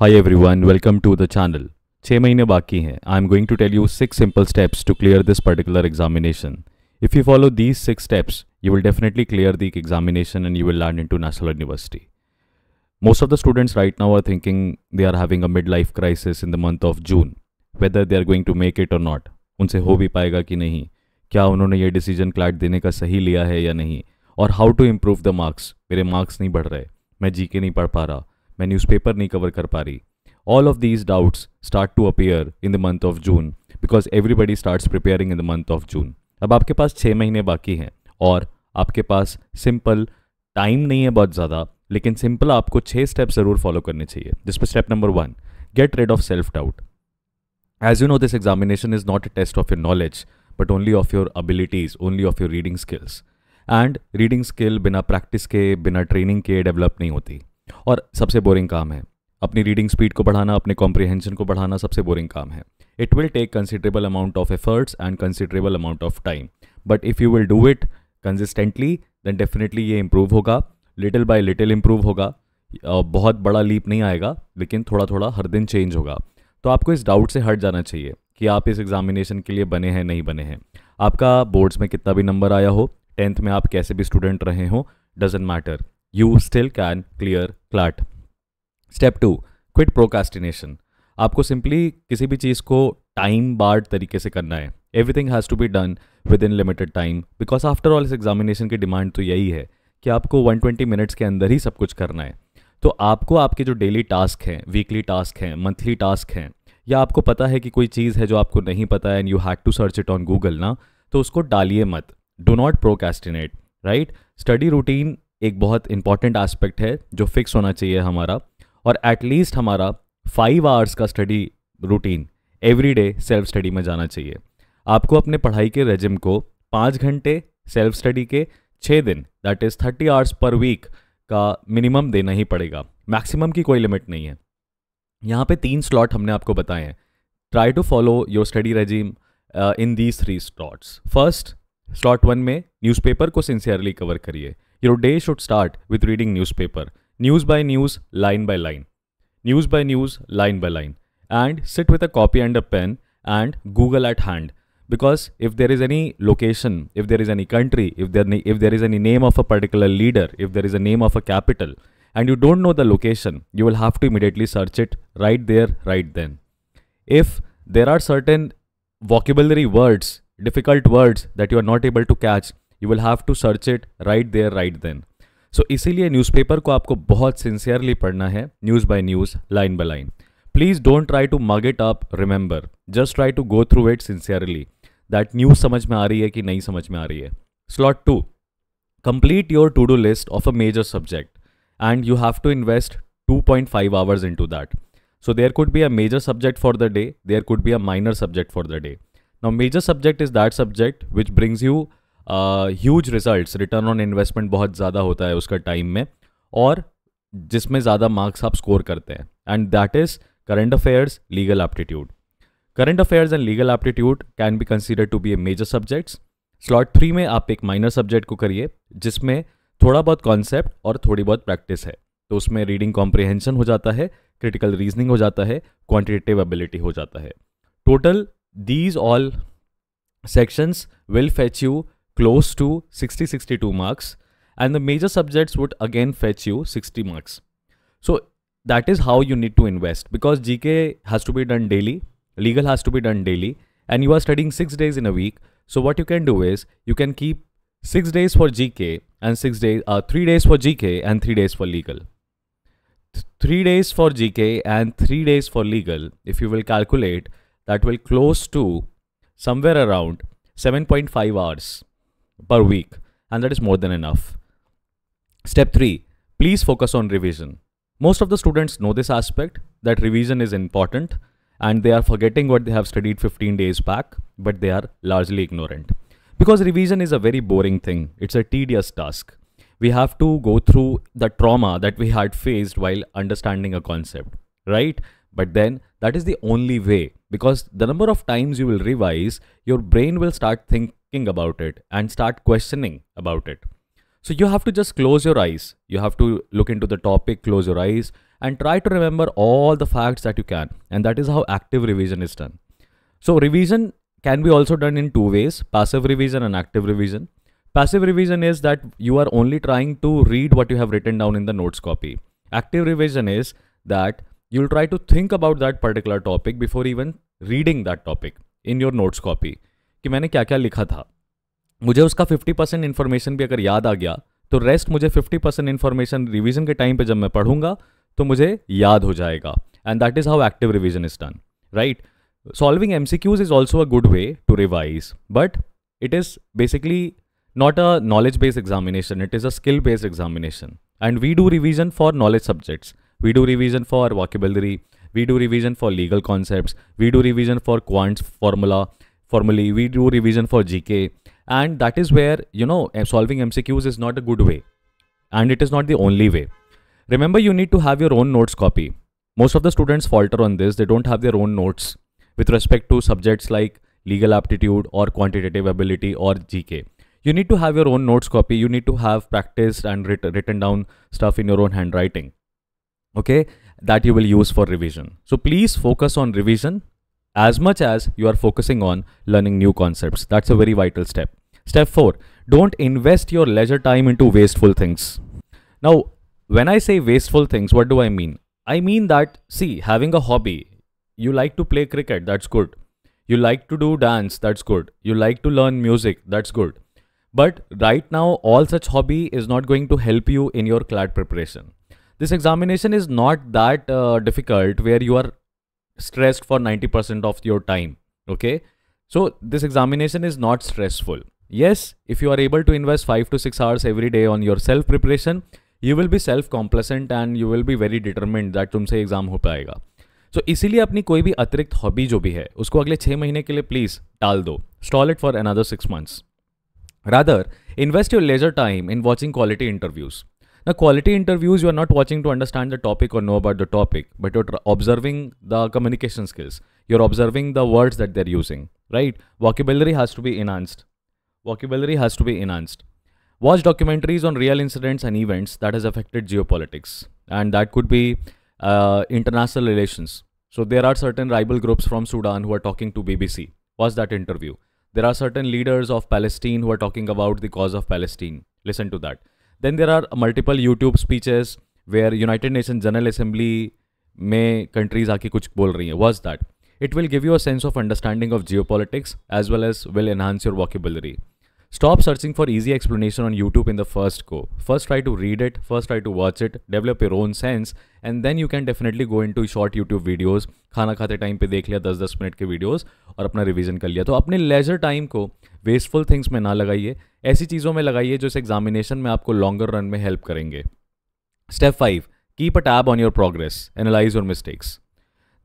High everyone welcome to the channel छः महीने बाकी हैं I am going to tell you six simple steps to clear this particular examination if you follow these six steps you will definitely clear the examination and you will learn in to national university most of the students right now are thinking they are having a mid life crisis in the month of June whether they are going to make it और not उनसे हो भी पाएगा कि नहीं क्या उन्होंने ये डिसीजन क्लैट देने का सही लिया है या नहीं और how to improve the marks मेरे मार्क्स नहीं बढ़ रहे मैं जी के नहीं पढ़ पा रहा मैं न्यूज़पेपर नहीं कवर कर पा रही all of these doubts start to appear in the month of June because everybody start preparing in the month of June अब आपके पास छः महीने बाकी हैं और आपके पास सिंपल टाइम नहीं है बहुत ज़्यादा लेकिन सिंपल आपको छः स्टेप ज़रूर फॉलो करने चाहिए पर step number one get rid of self doubt as you know this examination is not a test of your knowledge but only of your abilities only of your reading skills and reading skill बिना practice के बिना training के develop नहीं होती और सबसे boring काम है अपनी रीडिंग स्पीड को बढ़ाना अपने कॉम्प्रिहेंशन को बढ़ाना सबसे बोरिंग काम है it will take considerable amount of efforts and considerable amount of time but if you will do it consistently then definitely ये इम्प्रूव होगा लिटिल बाय लिटिल इम्प्रूव होगा बहुत बड़ा लीप नहीं आएगा लेकिन थोड़ा थोड़ा हर दिन चेंज होगा तो आपको इस डाउट से हट जाना चाहिए कि आप इस एग्जामिनेशन के लिए बने हैं नहीं बने हैं आपका बोर्ड्स में कितना भी नंबर आया हो टेंथ में आप कैसे भी स्टूडेंट रहे हो doesn't matter you still can clear CLAT step two quit procrastination आपको सिंपली किसी भी चीज़ को टाइम बार्ड तरीके से करना है everything has to be done within limited time because after all इस एग्जामिनेशन की डिमांड तो यही है कि आपको 120 मिनट्स के अंदर ही सब कुछ करना है तो आपको आपके जो डेली टास्क हैं वीकली टास्क हैं मंथली टास्क हैं या आपको पता है कि कोई चीज़ है जो आपको नहीं पता है and you had to search it on Google ना तो उसको डालिए मत do not procrastinate right study routine एक बहुत इंपॉर्टेंट एस्पेक्ट है जो फिक्स होना चाहिए हमारा और एटलीस्ट हमारा फाइव आवर्स का study routine every day self study में जाना चाहिए आपको अपने पढ़ाई के रेजिम को पाँच घंटे सेल्फ स्टडी के छः दिन that is thirty hours per week का मिनिमम देना ही पड़ेगा मैक्सिमम की कोई लिमिट नहीं है यहाँ पे तीन स्लॉट हमने आपको बताए हैं try to follow your study regime in these three slots first slot one में न्यूज़पेपर को सिंसियरली कवर करिए Your day should start with reading newspaper, news by news, line by line, news by news, line by line, and sit with a copy and a pen and Google at hand. Because if there is any location, if there is any country, if there, if there is any name of a particular leader, if there is a name of a capital, and you don't know the location, you will have to immediately search it right there, right then. If there are certain vocabulary words, difficult words that you are not able to catch, you will have to search it right there right then so इसीलिए newspaper को आपको बहुत sincerely पढ़ना है news by news line by line please don't try to mug it up remember just try to go through it sincerely that news समझ में आ रही है कि नहीं समझ में आ रही है slot two complete your to do list of a major subject and you have to invest 2.5 hours into that so there could be a major subject for the day there could be a minor subject for the day now major subject is that subject which brings you huge results return on investment बहुत ज़्यादा होता है उसका time में और जिसमें ज़्यादा marks आप स्कोर करते हैं and that is current affairs legal aptitude current affairs and legal aptitude can be consider to be a major subjects slot three में आप एक माइनर सब्जेक्ट को करिए जिसमें थोड़ा बहुत कॉन्सेप्ट और थोड़ी बहुत प्रैक्टिस है तो उसमें रीडिंग कॉम्प्रिहेंशन हो जाता है क्रिटिकल रीजनिंग हो जाता है क्वांटिटेटिव एबिलिटी हो जाता है total these all sections will fetch you close to 60 62 marks and the major subjects would again fetch you 60 marks so that is how you need to invest because gk has to be done daily legal has to be done daily and you are studying 6 days in a week so what you can do is you can keep 6 days for gk and 6 days uh, 3 days for gk and 3 days for legal Th 3 days for gk and 3 days for legal if you will calculate that will close to somewhere around 7.5 hours per week, and that is more than enough. Step 3 Please focus on revision. Most of the students know this aspect that revision is important and they are forgetting what they have studied 15 days back, but they are largely ignorant. Because revision is a very boring thing, it's a tedious task. We have to go through the trauma that we had faced while understanding a concept, right? But then that is the only way because the number of times you will revise, your brain will start think thinking about it and start questioning about it. So you have to just close your eyes. You have to look into the topic, close your eyes, and try to remember all the facts that you can. And that is how active revision is done. So revision can be also done in two ways passive revision and active revision. Passive revision is that you are only trying to read what you have written down in the notes copy. Active revision is that you'll try to think about that particular topic before even reading that topic in your notes copy. कि मैंने क्या क्या लिखा था मुझे उसका fifty percent information भी अगर याद आ गया तो रेस्ट मुझे फिफ्टी परसेंट इन्फॉर्मेशन रिविजन के टाइम पर जब मैं पढ़ूंगा तो मुझे याद हो जाएगा and that is how active revision is done right solving M C Qs is also a good way to revise but it is basically not a knowledge based examination it is a skill based examination and we do revision for knowledge subjects we do revision for vocabulary we do revision for legal concept we do revision for quants formula formally we do revision for gk and that is where you know eh, solving mcqs is not a good way and it is not the only way remember you need to have your own notes copy most of the students falter on this they don't have their own notes with respect to subjects like legal aptitude or quantitative ability or gk you need to have your own notes copy you need to have practiced and writ written down stuff in your own handwriting okay that you will use for revision so please focus on revision as much as you are focusing on learning new concepts. That's a very vital step. Step 4 Don't invest your leisure time into wasteful things. Now, when I say wasteful things, what do I mean? I mean that, see, having a hobby, you like to play cricket, that's good. You like to do dance, that's good. You like to learn music, that's good. But right now, all such hobby is not going to help you in your CLAT preparation. This examination is not that uh, difficult where you are stressed for 90% of your time okay so this examination is not stressful yes if you are able to invest 5 to 6 hours every day on your self preparation you will be self complacent and you will be very determined that तुमसे exam हो पाएगा सो so, इसीलिए अपनी कोई भी अतिरिक्त hobby जो भी है उसको अगले छः महीने के लिए प्लीज़ टाल दो stall it for another six months rather invest your leisure time in watching quality interviews Now, quality interviews, you are not watching to understand the topic or know about the topic, but you're observing the communication skills. You're observing the words that they're using, right? Vocabulary has to be enhanced. Vocabulary has to be enhanced. Watch documentaries on real incidents and events that has affected geopolitics, and that could be uh, international relations. So there are certain rival groups from Sudan who are talking to BBC. Watch that interview. There are certain leaders of Palestine who are talking about the cause of Palestine. Listen to that. Then there are multiple YouTube speeches where United Nation General Assembly में countries आके कुछ बोल रही हैं was that it will give you a sense of understanding of geopolitics as well as will enhance your vocabulary Stop searching for easy explanation on YouTube in the first go. First try to read it, first try to watch it, develop your own sense and then you can definitely go into short YouTube videos. खाना खाते time पे देख लिया 10-10 minute के videos और अपना revision कर लिया तो अपने leisure time को wasteful things में ना लगाइए ऐसी चीज़ों में लगाइए जो इस examination में आपको longer run में help करेंगे Step 5. Keep a tab on your progress. Analyze your mistakes.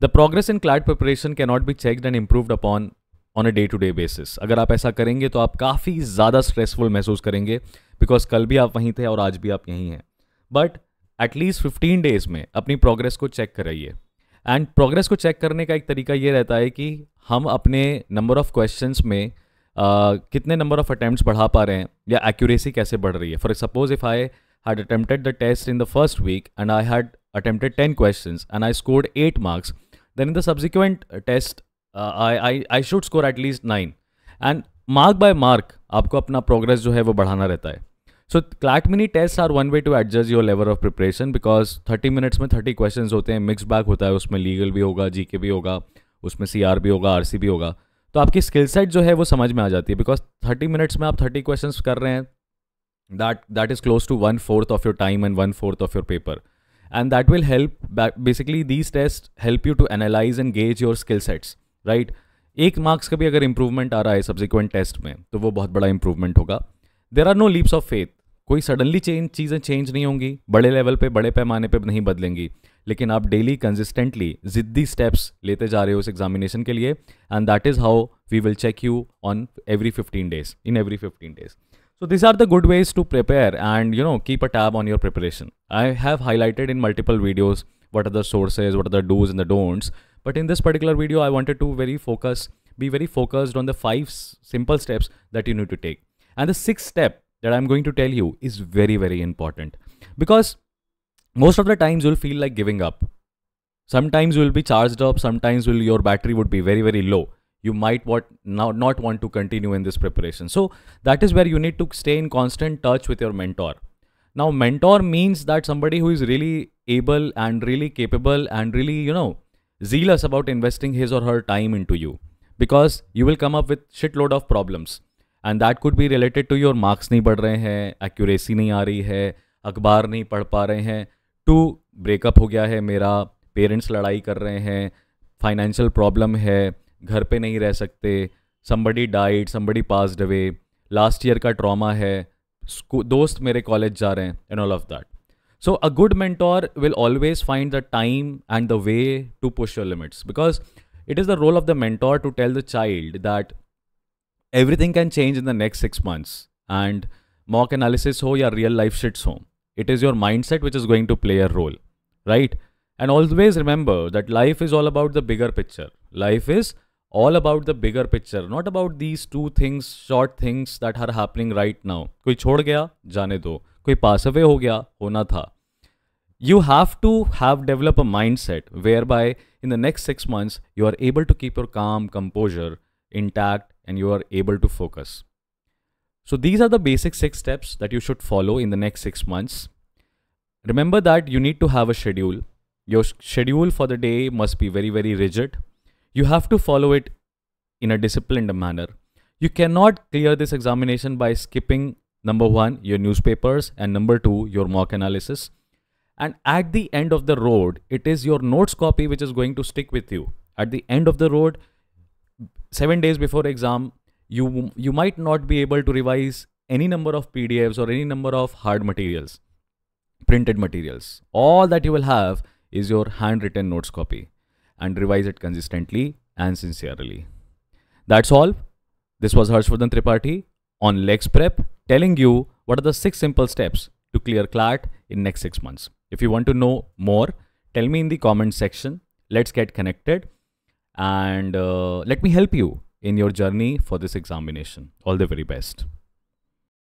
The progress in CLAT preparation cannot be checked and improved upon on a day to day basis अगर आप ऐसा करेंगे तो आप काफ़ी ज़्यादा स्ट्रेसफुल महसूस करेंगे बिकॉज कल भी आप वहीं थे और आज भी आप यहीं हैं बट एटलीस्ट फिफ्टीन डेज में अपनी प्रोग्रेस को चेक कराइए एंड प्रोग्रेस को चेक करने का एक तरीका ये रहता है कि हम अपने नंबर ऑफ़ क्वेश्चन में Uh, कितने नंबर ऑफ अटैम्प्ट बढ़ा पा रहे हैं या एक्यूरेसी कैसे बढ़ रही है for suppose if I had attempted the test in the first week and I had attempted ten question and I scored eight marks then in the subsequent test I I I should score at least nine and mark by mark आपको अपना progress जो है वो बढ़ाना रहता है so क्लैक mini test are one way to adjust your level of preparation because thirty minutes में थर्टी क्वेश्चन होते हैं मिक्स बैक होता है उसमें लीगल भी होगा जी भी होगा उसमें सी भी होगा आर भी होगा तो आपकी स्किल सेट जो है वो समझ में आ जाती है बिकॉज थर्टी मिनट्स में आप थर्टी क्वेश्चन कर रहे हैं that that is close to one fourth of your time and one fourth of your paper and that will help basically these test help you to analyse and gauge your skill sets right एक marks का भी अगर improvement आ रहा है subsequent test में तो वो बहुत बड़ा इंप्रूवमेंट होगा there are no leaps of faith कोई सडनली चेंज चीज़ें चेंज नहीं होंगी बड़े लेवल पे बड़े पैमाने पे नहीं बदलेंगी लेकिन आप डेली कंसिस्टेंटली जिद्दी स्टेप्स लेते जा रहे हो उस एग्जामिनेशन के लिए and that is how we will check you on every fifteen days in every fifteen days so this are the good ways to prepare and you know keep a tab on your preparation I have highlighted in multiple videos what are the sources what are the do's and the don'ts But in this particular video, I wanted to very focus, be very focused on the five simple steps that you need to take. And the sixth step that I'm going to tell you is very, very important because most of the times you'll feel like giving up. Sometimes you'll be charged up. Sometimes your battery would be very, very low you might what now not want to continue in this preparation so that is where you need to stay in constant touch with your mentor now mentor means that somebody who is really able and really capable and really you know zealous about investing his or her time into you because you will come up with shitload of problems and that could be related to your marks nahi बढ़ rahe hain accuracy नहीं आ रही है अखबार नहीं पढ़ पा रहे हैं टू breakup ho gaya hai mera parents ladai kar rahe hain financial problem hai घर पे नहीं रह सकते somebody died, somebody passed away, last year का ट्रॉमा है दोस्त मेरे कॉलेज जा रहे हैं and all of that So a good mentor will always find the time and the way to push your limits because it is the role of the mentor to tell the child that everything can change in the next 6 months and mock analysis ho oh, your real life shits home. it is your mindset which is going to play a role right and always remember that life is all about the bigger picture life is all about the bigger picture not about these two things short things that are happening right now koi chhod gaya jaane do कोई pass away हो गया होना था you have to have develop a mindset whereby in the next six months you are able to keep your calm composure intact and you are able to focus so these are the basic six steps that you should follow in the next six months remember that you need to have a schedule your schedule for the day must be very very rigid you have to follow it in a disciplined manner you cannot clear this examination by skipping Number one, your newspapers, and number two, your mock analysis. And at the end of the road, it is your notes copy which is going to stick with you. At the end of the road, seven days before exam, you you might not be able to revise any number of PDFs or any number of hard materials, printed materials. All that you will have is your handwritten notes copy and revise it consistently and sincerely. That's all. This was Harshvardhan Tripathi on legs prep telling you what are the six simple steps to clear CLAT in next six months. If you want to know more, tell me in the comment section. Let's get connected and uh, let me help you in your journey for this examination. All the very best.